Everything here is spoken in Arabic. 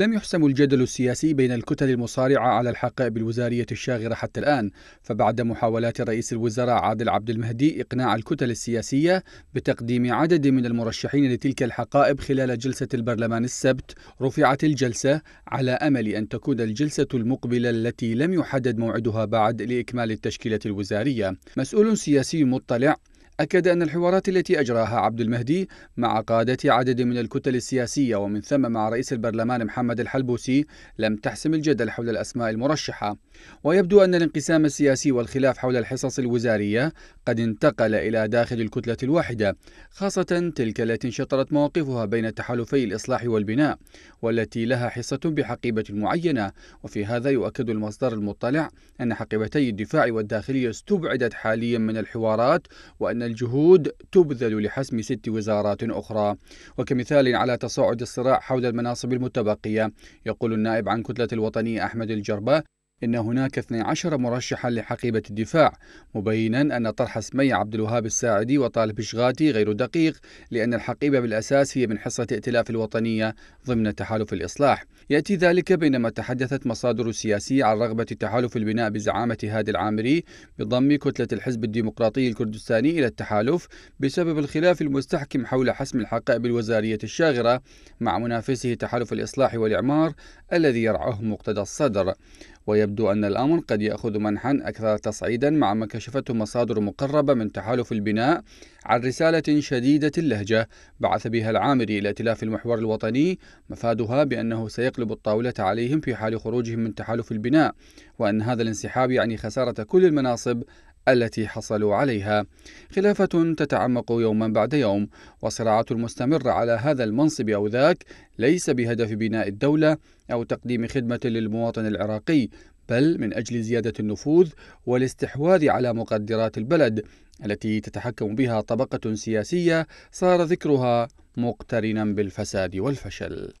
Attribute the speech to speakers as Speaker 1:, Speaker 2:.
Speaker 1: لم يحسم الجدل السياسي بين الكتل المصارعة على الحقائب الوزارية الشاغرة حتى الآن فبعد محاولات رئيس الوزراء عادل عبد المهدي إقناع الكتل السياسية بتقديم عدد من المرشحين لتلك الحقائب خلال جلسة البرلمان السبت رفعت الجلسة على أمل أن تكون الجلسة المقبلة التي لم يحدد موعدها بعد لإكمال التشكيلة الوزارية مسؤول سياسي مطلع أكد أن الحوارات التي أجراها عبد المهدي مع قادة عدد من الكتل السياسية ومن ثم مع رئيس البرلمان محمد الحلبوسي لم تحسم الجدل حول الأسماء المرشحة ويبدو أن الانقسام السياسي والخلاف حول الحصص الوزارية قد انتقل إلى داخل الكتلة الواحدة خاصة تلك التي انشطرت مواقفها بين تحالفي الإصلاح والبناء والتي لها حصة بحقيبة معينة وفي هذا يؤكد المصدر المطلع أن حقيبتي الدفاع والداخلية استبعدت حاليا من الحوارات وأن الجهود تبذل لحسم ست وزارات أخرى وكمثال على تصاعد الصراع حول المناصب المتبقية يقول النائب عن كتلة الوطنية أحمد الجربة إن هناك 12 مرشحا لحقيبة الدفاع مبينا أن طرح اسمي عبد الوهاب الساعدي وطالب شغاتي غير دقيق لأن الحقيبة بالأساس هي من حصة ائتلاف الوطنية ضمن تحالف الإصلاح يأتي ذلك بينما تحدثت مصادر سياسية عن رغبة تحالف البناء بزعامة هادي العامري بضم كتلة الحزب الديمقراطي الكردستاني إلى التحالف بسبب الخلاف المستحكم حول حسم الحقائب الوزارية الشاغرة مع منافسه تحالف الإصلاح والإعمار الذي يرعاه مقتدى الصدر ويبدو يبدو أن الأمر قد يأخذ منحا أكثر تصعيدا مع ما كشفته مصادر مقربة من تحالف البناء عن رسالة شديدة اللهجة بعث بها العامري إلى ائتلاف المحور الوطني مفادها بأنه سيقلب الطاولة عليهم في حال خروجهم من تحالف البناء وأن هذا الانسحاب يعني خسارة كل المناصب التي حصلوا عليها خلافة تتعمق يوما بعد يوم وصراعات مستمرة على هذا المنصب أو ذاك ليس بهدف بناء الدولة أو تقديم خدمة للمواطن العراقي بل من أجل زيادة النفوذ والاستحواذ على مقدرات البلد التي تتحكم بها طبقة سياسية صار ذكرها مقترنا بالفساد والفشل